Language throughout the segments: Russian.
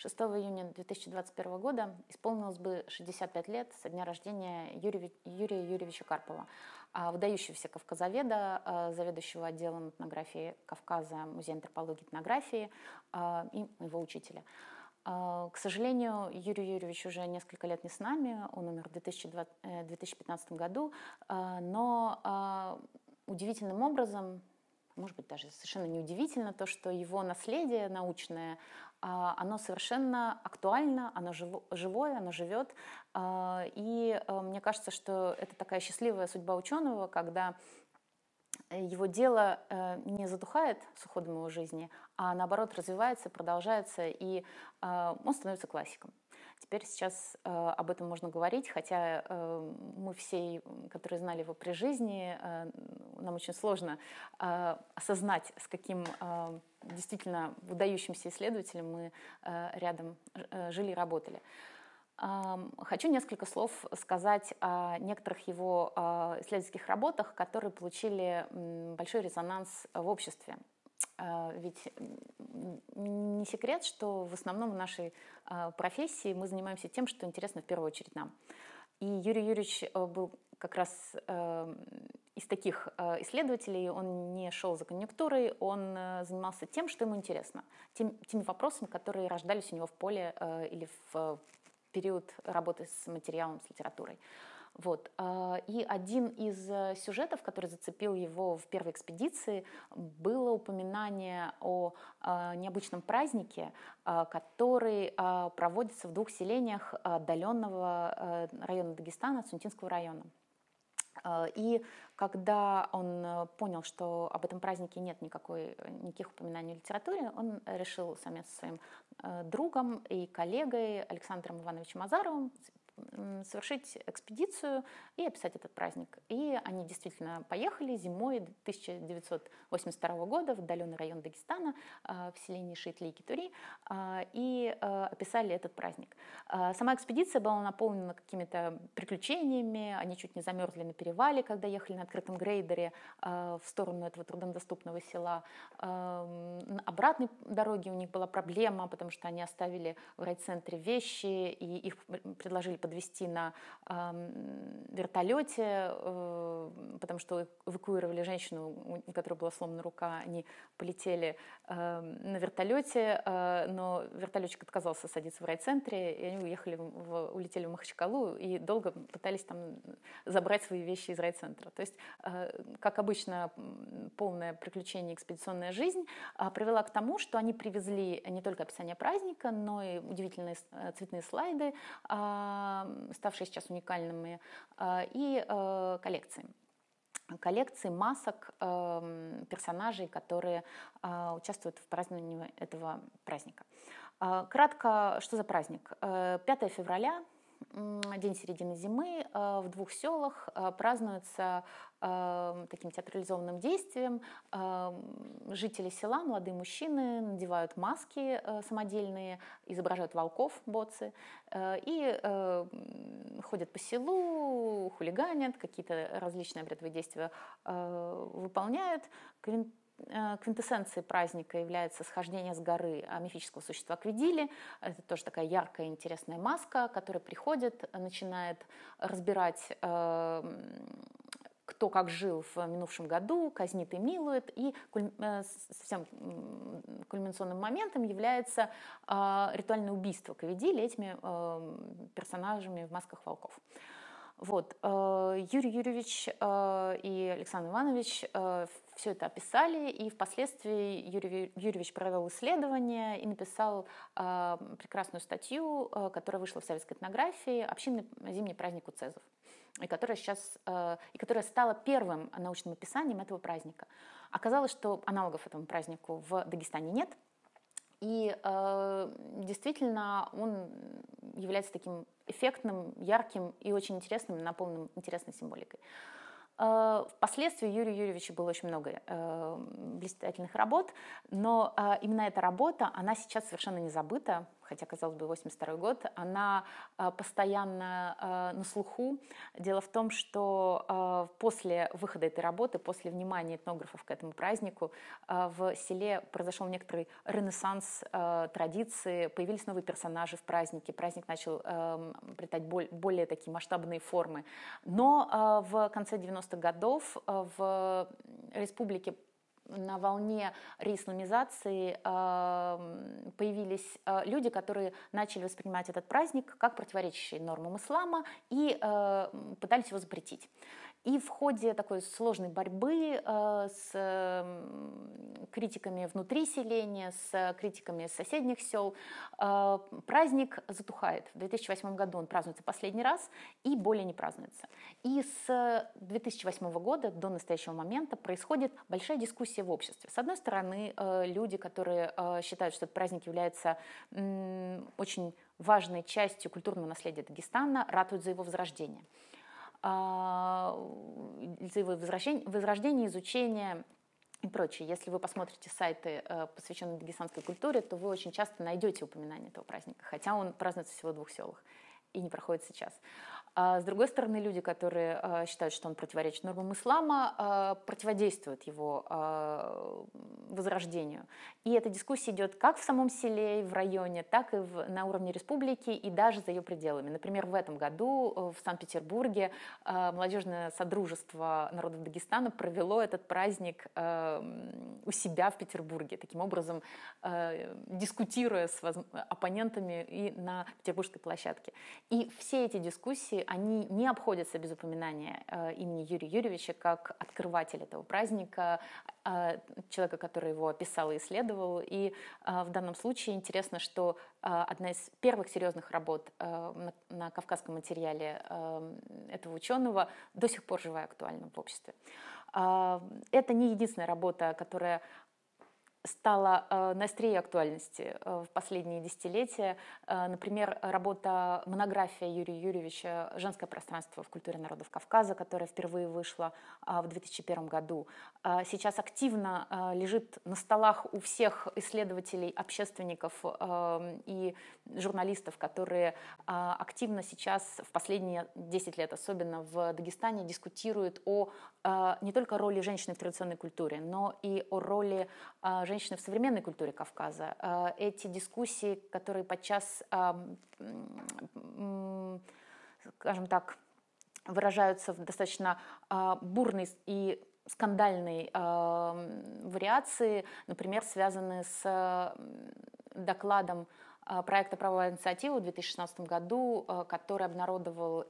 6 июня 2021 года исполнилось бы 65 лет со дня рождения Юрия, Юрия Юрьевича Карпова, а, выдающегося кавказоведа, а, заведующего отделом этнографии Кавказа Музея антропологии и этнографии а, и его учителя. К сожалению, Юрий Юрьевич уже несколько лет не с нами, он умер в 2015 э, году, но удивительным образом может быть, даже совершенно неудивительно то, что его наследие научное, а, оно совершенно актуально, оно живое, оно живет. А, и э, мне кажется, что это такая счастливая судьба ученого, когда э, его дело э, не затухает с уходом его жизни, а наоборот развивается, продолжается, и он становится классиком. Теперь сейчас э, об этом можно говорить, хотя э, мы все, которые знали его при жизни, э, нам очень сложно э, осознать, с каким э, действительно выдающимся исследователем мы э, рядом э, жили и работали. Хочу несколько слов сказать о некоторых его э, исследовательских работах, которые получили большой резонанс в обществе. А, ведь не секрет, что в основном в нашей а, профессии мы занимаемся тем, что интересно в первую очередь нам. И Юрий Юрьевич э, был как раз э, из таких э, исследователей, он не шел за конъюнктурой, он занимался тем, что ему интересно, тем, теми вопросами, которые рождались у него в поле или в период работы с материалом, с литературой. Вот. А, и один из э, сюжетов, который зацепил его в первой экспедиции, было упоминание о а, необычном празднике, а, который проводится в двух селениях отдаленного э, района Дагестана, Сунтинского района. И когда он э, понял, что об этом празднике нет никакой, никаких упоминаний в литературе, он решил совместно со своим другом и коллегой Александром Ивановичем Азаровым совершить экспедицию и описать этот праздник. И они действительно поехали зимой 1982 года в отдаленный район Дагестана, а, в селении Шитли-Китури, и а, а, описали этот праздник. Сама экспедиция была наполнена какими-то приключениями, они чуть не замерзли на перевале, когда ехали на открытом грейдере в сторону этого труднодоступного села. На обратной дороге у них была проблема, потому что они оставили в райцентре вещи, и их предложили под подвести на э, вертолете, э, потому что эвакуировали женщину, у которой была сломана рука, они полетели э, на вертолете, э, но вертолетчик отказался садиться в райцентре, и они уехали, в, улетели в Махачкалу и долго пытались там забрать свои вещи из райцентра. То есть, э, как обычно, полное приключение экспедиционная жизнь э, привела к тому, что они привезли не только описание праздника, но и удивительные э, цветные слайды, э, ставшие сейчас уникальными, э, и э, коллекции коллекции масок э, персонажей, которые участвуют в праздновании этого праздника. кратко, что за праздник? 5 февраля День середины зимы э, в двух селах э, празднуется э, таким театрализованным действием. Жители села, молодые мужчины, надевают маски самодельные, изображают волков, боцы, и ходят по селу, хулиганят, какие-то различные обрядовые действия выполняют. Э, квинтэссенцией праздника является схождение с горы а, мифического существа Квидили. Это тоже такая яркая, интересная маска, которая приходит, начинает разбирать э, кто как жил в минувшем году, казнит и милует. И э, совсем кульминационным моментом является ритуальное убийство Кавидили этими персонажами в масках волков. Вот. Э, Юрий Юрьевич э, и Александр Иванович э, все это описали, и впоследствии Юрий Юрьевич провел исследование и написал прекрасную статью, которая вышла в советской этнографии «Общинный зимний праздник у Цезов», и которая, сейчас, и которая стала первым научным описанием этого праздника. Оказалось, что аналогов этому празднику в Дагестане нет – и э, действительно он является таким эффектным, ярким и очень интересным, наполненным интересной символикой. Э, впоследствии у Юрия было очень много э, блистательных работ, но э, именно эта работа, она сейчас совершенно не забыта, хотя, казалось бы, 82 год, она э, постоянно э, на слуху. Дело в том, что э, после выхода этой работы, после внимания этнографов к этому празднику, в селе произошел некоторый ренессанс традиции, появились новые персонажи в празднике, праздник начал обретать более такие масштабные формы. Но в конце 90-х годов в республике на волне реисламизации эм, появились э, люди, которые начали воспринимать этот праздник как противоречащий нормам ислама и э, пытались его запретить. И в ходе такой сложной борьбы э, с критиками внутри селения, с критиками соседних сел, э, праздник затухает. В 2008 году он празднуется последний раз и более не празднуется. И с 2008 года до настоящего момента происходит большая дискуссия в обществе. С одной стороны, э, люди, которые считают, что этот праздник является очень важной частью культурного наследия Дагестана, ратуют за его возрождение. А, его возрождение, изучение и прочее. Если вы посмотрите сайты, э, посвященные дагестанской культуре, то вы очень часто найдете упоминание этого праздника, хотя он празднуется всего в двух селах и не проходит сейчас. А с другой стороны, люди, которые а, считают, что он противоречит нормам ислама, а, противодействуют его а, возрождению. И эта дискуссия идет как в самом селе, в районе, так и в, на уровне республики и даже за ее пределами. Например, в этом году э, в Санкт-Петербурге молодежное содружество народов Дагестана провело этот праздник у себя в Петербурге, таким образом дискутируя с оппонентами и на петербургской площадке. И все эти дискуссии, они не обходятся без упоминания э, имени Юрия Юрьевича как открывателя этого праздника, э, человека, который его описал и исследовал. И э, в данном случае интересно, что э, одна из первых серьезных работ э, на, на кавказском материале э, этого ученого до сих пор живая и актуальна в обществе. Э, это не единственная работа, которая стала э, на острие актуальности э, в последние десятилетия. Э, например, работа, монография Юрия Юрьевича «Женское пространство в культуре народов Кавказа», которая впервые вышла а, в 2001 году, сейчас активно лежит на столах у всех исследователей, общественников и журналистов, которые а, активно сейчас в последние 10 лет, особенно в Дагестане, дискутируют о не только роли женщины в традиционной культуре, но и о роли женщины женщины в современной культуре Кавказа. Э, эти дискуссии, которые подчас, скажем так, выражаются в достаточно а, бурной и скандальной а, вариации, например, связанные с а, докладом проекта правовой инициативы в 2016 году, который обнародовал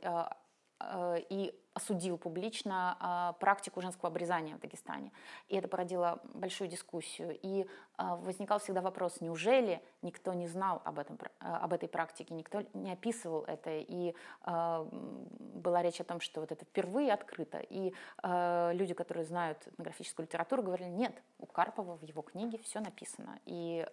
и осудил публично а, практику женского обрезания в Дагестане. И это породило большую дискуссию. И а, возникал всегда вопрос, неужели никто не знал об, этом, а, об этой практике, никто не описывал это. И была речь о том, что вот это впервые открыто. И люди, которые знают этнографическую литературу, говорили, нет, у Карпова в его книге все написано. И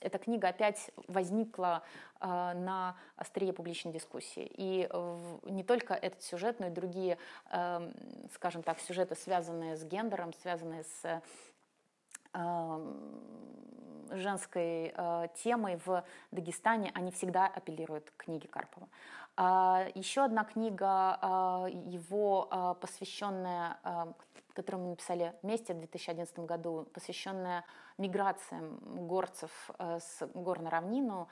эта книга опять возникла на острие публичной дискуссии. И э, не только этот сюжет, сюжет, но и другие, эм, скажем так, сюжеты, связанные с гендером, связанные с эм, женской э, темой в Дагестане, они всегда апеллируют к книге Карпова. А, еще одна книга, э, его э, посвященная, которую мы написали вместе в 2011 году, посвященная миграциям горцев с гор на равнину,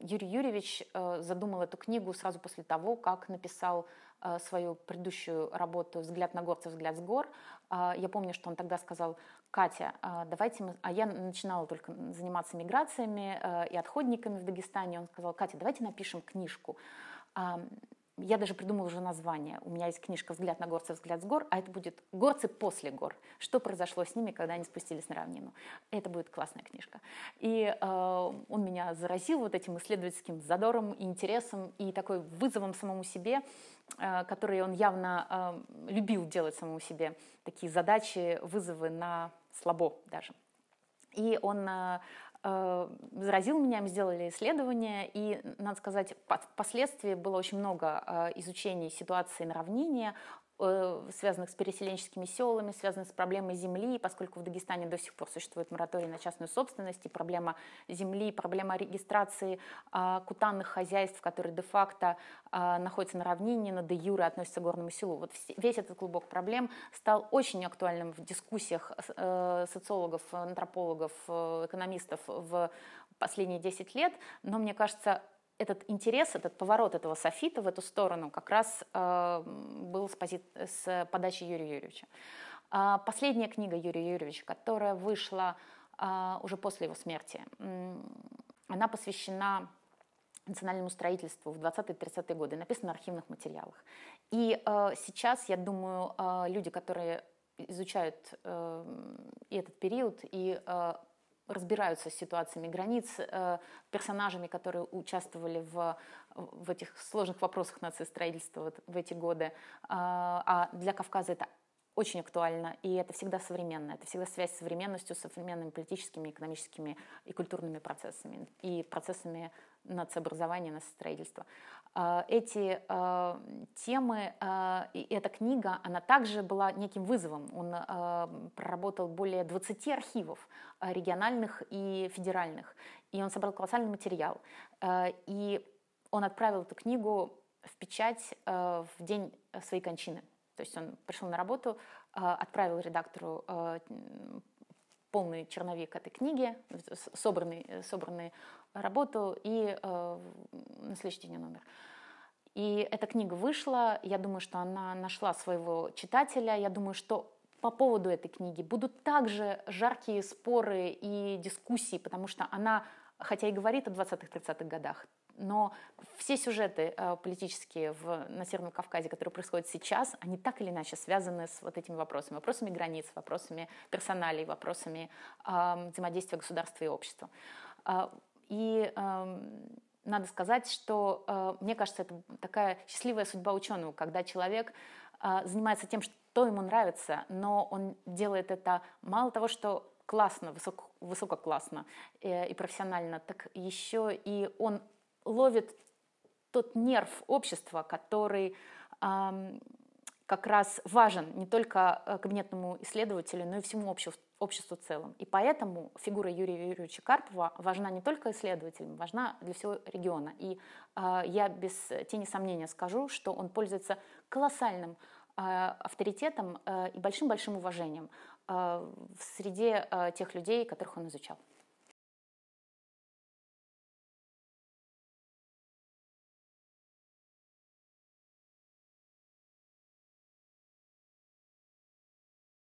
Юрий Юрьевич задумал эту книгу сразу после того, как написал Э, свою предыдущую работу «Взгляд на горца, взгляд с гор», а, я помню, что он тогда сказал, Катя, а, давайте мы... А я начинала только заниматься миграциями э, и отходниками в Дагестане. Он сказал, Катя, давайте напишем книжку я даже придумала уже название. У меня есть книжка «Взгляд на горцы", взгляд с гор», а это будет «Горцы после гор». Что произошло с ними, когда они спустились на равнину. Это будет классная книжка. И э, он меня заразил вот этим исследовательским задором, и интересом и такой вызовом самому себе, э, который он явно э, любил делать самому себе. Такие задачи, вызовы на слабо даже. И он э, Э, заразил меня, мы сделали исследование, и, надо сказать, впоследствии было очень много э, изучений ситуации на равнине, Э, связанных с переселенческими селами, связанных с проблемой земли, поскольку в Дагестане до сих пор существует мораторий на частную собственность, и проблема земли, проблема регистрации э, кутанных хозяйств, которые де-факто э, находятся на равнине, на де-юре относятся к горному селу. Вот весь этот клубок проблем стал очень актуальным в дискуссиях э, социологов, антропологов, э, экономистов в последние 10 лет, но мне кажется, этот интерес, этот поворот этого софита в эту сторону как раз э, был с, пози... с подачи Юрия Юрьевича. Э, последняя книга Юрия Юрьевича, которая вышла э, уже после его смерти, э, она посвящена национальному строительству в 20-30-е годы, написана в архивных материалах. И э, сейчас, я думаю, э, люди, которые изучают э, и этот период, и э, разбираются с ситуациями границ, э, персонажами, которые участвовали в, в этих сложных вопросах нацистроительства вот в эти годы. а, а для Кавказа это очень актуально, и это всегда современно, это всегда связь с современностью, с современными политическими, экономическими и культурными процессами, и процессами нацобразования, нацстроительства. А, эти а, темы, а, и эта книга, она также была неким вызовом. Он проработал более 20 архивов региональных и федеральных, и он собрал колоссальный материал. И он отправил эту книгу в печать в день своей кончины – то есть он пришел на работу, э, отправил редактору э, полный черновик этой книги, собранный, э, собранный работу, и на следующий день номер. И эта книга вышла, я думаю, что она нашла своего читателя, я думаю, что по поводу этой книги будут также жаркие споры и дискуссии, потому что она, хотя и говорит о 20-30-х годах, но все сюжеты э, политические в, на Северном Кавказе, которые происходят сейчас, они так или иначе связаны с вот этими вопросами. Вопросами границ, вопросами персоналей, вопросами э, взаимодействия государства и общества. Э, и э, надо сказать, что, э, мне кажется, это такая счастливая судьба ученого, когда человек э, занимается тем, что ему нравится, но он делает это мало того, что классно, высоко, высококлассно э, и профессионально, так еще и он ловит тот нерв общества, который как раз важен не только э, кабинетному исследователю, но и всему обществу, обществу в целом. И поэтому фигура Юрия Юрьевича Карпова важна не только исследователям, важна для всего региона. И э, я без тени сомнения скажу, что он пользуется колоссальным э, авторитетом э, и большим-большим уважением э, в среде э, тех людей, которых он изучал.